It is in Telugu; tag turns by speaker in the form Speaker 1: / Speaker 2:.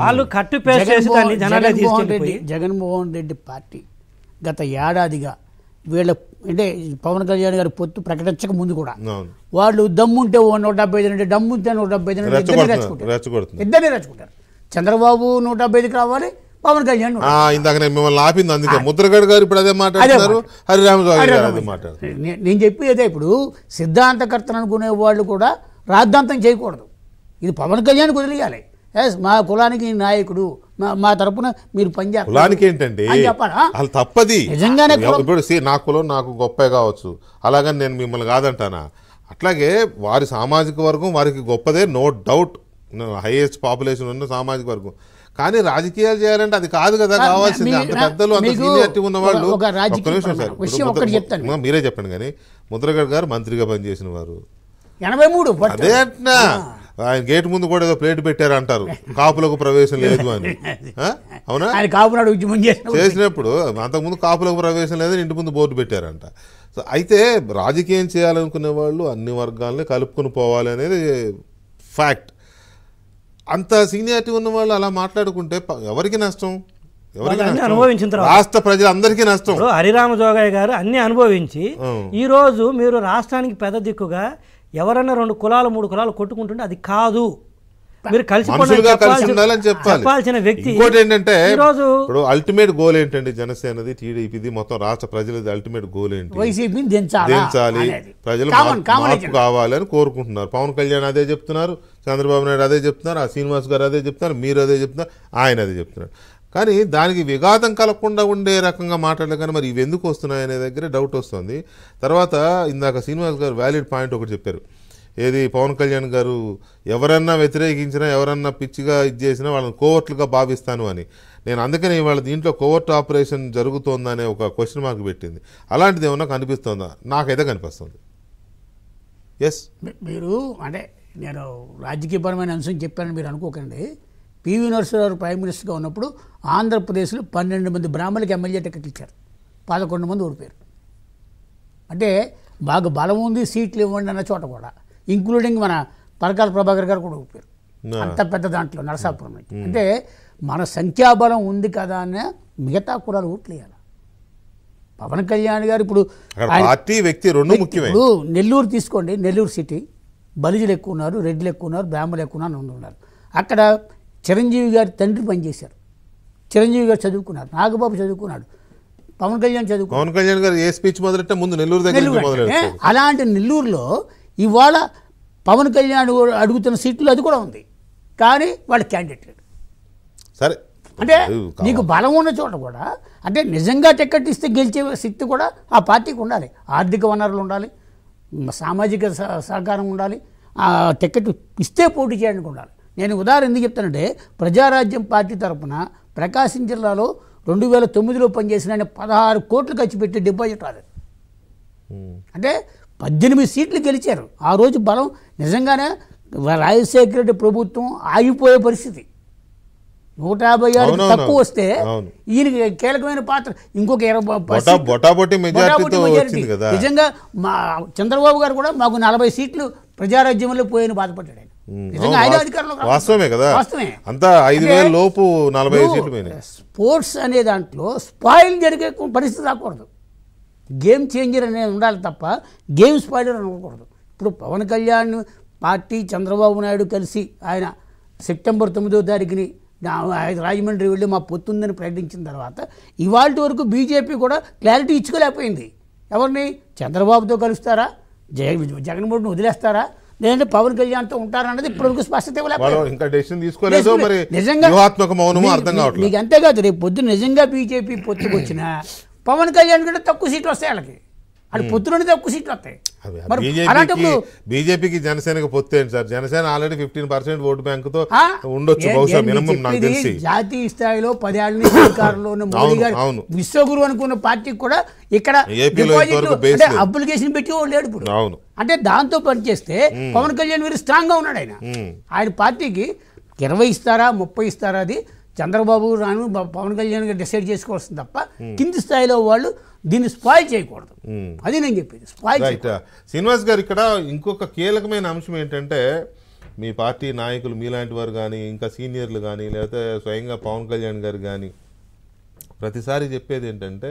Speaker 1: వాళ్ళు కట్టు జగన్మోహన్ రెడ్డి జగన్మోహన్ రెడ్డి పార్టీ గత ఏడాదిగా వీళ్ళ అంటే పవన్ కళ్యాణ్ గారు పొత్తు ప్రకటించక ముందు కూడా వాళ్ళు దమ్ముంటే నూట డెబ్బై ఐదు డమ్ము ఉంటే నూట డెబ్బై ఐదు ఇద్దరిని రెచ్చుకుంటారు రెచ్చుకుంటారు చంద్రబాబు నూట డెబ్బై ఐదుకి రావాలి పవన్ కళ్యాణ్
Speaker 2: మిమ్మల్ని ఆపింది అందుకే ముద్రగడ్
Speaker 1: గారు ఇప్పుడు అదే మాట్లాడారు
Speaker 2: హరిరామస్వామి
Speaker 1: అదే నేను ఇప్పుడు సిద్ధాంతకర్తను అనుకునే వాళ్ళు కూడా రాద్ధాంతం చేయకూడదు ఇది పవన్ కళ్యాణ్ వదిలేయాలి ఎస్ మా కులానికి నాయకుడు మా తరపున మీరు పనిచేస్తారు కులానికి ఏంటండి
Speaker 2: తప్పది నిజంగానే ఇప్పుడు నా కులం నాకు గొప్ప కావచ్చు అలాగని నేను మిమ్మల్ని కాదంటానా అట్లాగే వారి సామాజిక వర్గం వారికి గొప్పదే నో డౌట్ హైయెస్ట్ పాపులేషన్ ఉన్న సామాజిక వర్గం కానీ రాజకీయాలు చేయాలంటే అది కాదు కదా కావాల్సింది అంత పెద్దలు అంత ఉన్నవాళ్ళు మీరే చెప్పండి కానీ ముద్రగడ్ గారు మంత్రిగా పనిచేసిన వారు
Speaker 1: ఎనభై మూడు అదే
Speaker 2: ఆయన గేట్ ముందు కూడా ఏదో ప్లేట్ పెట్టారు అంటారు కాపులకు ప్రవేశం లేదు అని అవునా ఆయన కాపునాడు ఉద్యమం చేసినప్పుడు అంతకుముందు కాపులకు ప్రవేశం లేదని ఇంటి ముందు బోర్డు పెట్టారంట సో అయితే రాజకీయం చేయాలనుకునే వాళ్ళు అన్ని వర్గాల్ని కలుపుకుని పోవాలి అనేది ఫ్యాక్ట్ అంత సీనియారిటీ ఉన్న వాళ్ళు అలా మాట్లాడుకుంటే ఎవరికి నష్టం
Speaker 1: అనుభవించిన రాష్ట్ర ప్రజలందరికీ నష్టం హరిరామ జోగయ్య గారు అన్ని అనుభవించి ఈ రోజు మీరు రాష్ట్రానికి పెద్ద దిక్కుగా ఎవరైనా రెండు కులాలు మూడు కులాలు కొట్టుకుంటుంటే అది కాదు మీరు కలిసి చెప్పాల్సిన వ్యక్తి ఏంటంటే ఈరోజు
Speaker 2: ఇప్పుడు అల్టిమేట్ గోల్ ఏంటండి జనసేనది టీడీపీది మొత్తం రాష్ట్ర ప్రజలది అల్టిమేట్ గోల్ ఏంటి
Speaker 1: వైసీపీ దించాలి ప్రజలు మార్పు
Speaker 2: కావాలని కోరుకుంటున్నారు పవన్ కళ్యాణ్ అదే చెప్తున్నారు చంద్రబాబు నాయుడు అదే చెప్తున్నారు ఆ శ్రీనివాస్ గారు అదే చెప్తున్నారు మీరు అదే చెప్తున్నారు ఆయన అదే చెప్తున్నారు కానీ దానికి విఘాతం కలగకుండా ఉండే రకంగా మాట్లాడలే కానీ మరి ఇవి ఎందుకు వస్తున్నాయి అనే దగ్గర డౌట్ వస్తుంది తర్వాత ఇందాక శ్రీనివాస్ గారు వ్యాలిడ్ పాయింట్ ఒకటి చెప్పారు ఏది పవన్ కళ్యాణ్ గారు ఎవరన్నా వ్యతిరేకించినా ఎవరన్నా పిచ్చిగా ఇది చేసినా వాళ్ళని కోవర్ట్లుగా భావిస్తాను అని నేను అందుకనే ఇవాళ దీంట్లో కోవర్ట్ ఆపరేషన్ జరుగుతోందనే ఒక క్వశ్చన్ మార్క్ పెట్టింది అలాంటిది ఏమన్నా కనిపిస్తోందా నాకైతే కనిపిస్తుంది ఎస్
Speaker 1: మీరు అంటే నేను రాజకీయపరమైన అంశం చెప్పానని మీరు అనుకోకండి పివి నరసింహరావు ప్రైమ్ మినిస్టర్గా ఉన్నప్పుడు ఆంధ్రప్రదేశ్లో పన్నెండు మంది బ్రాహ్మణులకి ఎమ్మెల్యే టికెట్ ఇచ్చారు పదకొండు మంది ఓడిపోయారు అంటే బాగా బలం ఉంది సీట్లు ఇవ్వండి అన్న చోట కూడా ఇంక్లూడింగ్ మన పరకాల ప్రభాకర్ గారు కూడా ఓడిపోయారు అంత పెద్ద దాంట్లో నరసాపురం నుంచి అంటే మన సంఖ్యాబలం ఉంది కదా అని మిగతా కులాలు ఓట్లేయాలి పవన్ కళ్యాణ్ గారు ఇప్పుడు పార్టీ వ్యక్తి రెండు ఇప్పుడు నెల్లూరు తీసుకోండి నెల్లూరు సిటీ బలిజులు ఎక్కువ ఉన్నారు రెడ్లు ఎక్కువ ఉన్నారు బ్రాహ్మణులు ఎక్కువ ఉన్నారు అక్కడ చిరంజీవి గారి తండ్రి పనిచేశారు చిరంజీవి గారు చదువుకున్నారు నాగబాబు చదువుకున్నాడు పవన్ కళ్యాణ్ చదువు
Speaker 2: పవన్ కళ్యాణ్ గారు ఏ స్పీచ్ మొదలెట్టే ముందు నెల్లూరు
Speaker 1: అలాంటి నెల్లూరులో ఇవాళ పవన్ కళ్యాణ్ అడుగుతున్న సీట్లు అది కూడా ఉంది కానీ వాళ్ళ క్యాండిడేట్ సరే అంటే నీకు బలం ఉన్న చోట కూడా అంటే నిజంగా టికెట్ ఇస్తే గెలిచే శక్తి కూడా ఆ పార్టీకి ఉండాలి ఆర్థిక వనరులు ఉండాలి సామాజిక సహకారం ఉండాలి ఆ టికెట్ ఇస్తే పోటీ చేయడానికి ఉండాలి నేను ఉదాహరణ ఎందుకు చెప్తానంటే ప్రజారాజ్యం పార్టీ తరఫున ప్రకాశం జిల్లాలో రెండు వేల తొమ్మిదిలో పనిచేసిన ఆయన పదహారు కోట్లు ఖర్చు పెట్టి డిపాజిట్ రాలేదు అంటే పద్దెనిమిది సీట్లు గెలిచారు ఆ రోజు బలం నిజంగానే రాజశేఖర రెడ్డి ప్రభుత్వం ఆగిపోయే పరిస్థితి నూట యాభై ఆరు తక్కువ వస్తే ఈయన కీలకమైన పాత్ర ఇంకొక ఇరవై నిజంగా మా చంద్రబాబు గారు కూడా మాకు నలభై సీట్లు ప్రజారాజ్యంలో పోయిన బాధపడ్డాడు
Speaker 2: వాస్తవమే కదా అంతా ఐదు వేల లోపు నలభై సీట్లు
Speaker 1: స్పోర్ట్స్ అనే దాంట్లో స్పాయిల్ జరిగే పరిస్థితి రాకూడదు గేమ్ చేంజర్ అనేది ఉండాలి తప్ప గేమ్ స్పాయిలర్ అనకూడదు ఇప్పుడు పవన్ కళ్యాణ్ పార్టీ చంద్రబాబు నాయుడు కలిసి ఆయన సెప్టెంబర్ తొమ్మిదో తారీఖుని రాజమండ్రి వెళ్ళి మా పొత్తుందని ప్రకటించిన తర్వాత ఇవాళ వరకు బీజేపీ కూడా క్లారిటీ ఇచ్చుకోలేకపోయింది ఎవరిని చంద్రబాబుతో కలుస్తారా జగన్ జగన్మోహన్ వదిలేస్తారా లేదంటే పవన్ కళ్యాణ్తో ఉంటారన్నది ఇప్పటివరకు స్పష్టత
Speaker 2: ఇవ్వలేదు
Speaker 1: మీకు అంతేకాదు రేపు పొద్దున నిజంగా బీజేపీ వచ్చినా పవన్ కళ్యాణ్ కంటే తక్కువ సీట్లు వస్తాయి వాళ్ళకి అటు పొత్తులోనే తక్కువ సీట్లు వస్తాయి బీజేపీకి
Speaker 2: బీజేపీకి జనసేనకు పొత్తేంటి sir Janasena already fifteen percent vote తో ఉండొచ్చు బహుశా మినిమం నాకు తెలిసి
Speaker 1: జాతీయ స్థాయిలో పదేళ్ళు సర్కారులో విశ్వగురు అనుకున్న పార్టీకి కూడా ఇక్కడ అప్లికేషన్ పెట్టి లేడు ఇప్పుడు అవును అంటే దాంతో పనిచేస్తే పవన్ కళ్యాణ్ వీరు స్ట్రాంగ్ గా ఉన్నాడు ఆయన ఆయన పార్టీకి ఇరవై ఇస్తారా ముప్పై ఇస్తారా అది చంద్రబాబు రాను పవన్ కళ్యాణ్ గారు డిసైడ్ చేసుకోవాల్సింది తప్ప కింది స్థాయిలో వాళ్ళు దీన్ని స్పాయిల్ చేయకూడదు అది నేను చెప్పేది స్పాయిల్ శ్రీనివాస్ గారు ఇక్కడ
Speaker 2: ఇంకొక కీలకమైన అంశం ఏంటంటే మీ పార్టీ నాయకులు మీలాంటి వారు కానీ ఇంకా సీనియర్లు కానీ లేకపోతే స్వయంగా పవన్ కళ్యాణ్ గారు కానీ ప్రతిసారి చెప్పేది ఏంటంటే